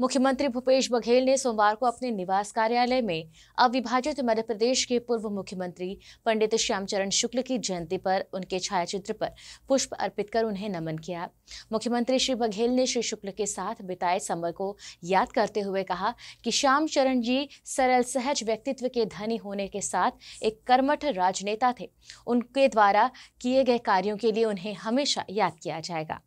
मुख्यमंत्री भूपेश बघेल ने सोमवार को अपने निवास कार्यालय में अविभाजित मध्य प्रदेश के पूर्व मुख्यमंत्री पंडित श्यामचरण शुक्ल की जयंती पर उनके छायाचित्र पर पुष्प अर्पित कर उन्हें नमन किया मुख्यमंत्री श्री बघेल ने श्री शुक्ल के साथ बिताए समय को याद करते हुए कहा कि श्यामचरण जी सरल सहज व्यक्तित्व के धनी होने के साथ एक कर्मठ राजनेता थे उनके द्वारा किए गए कार्यों के लिए उन्हें हमेशा याद किया जाएगा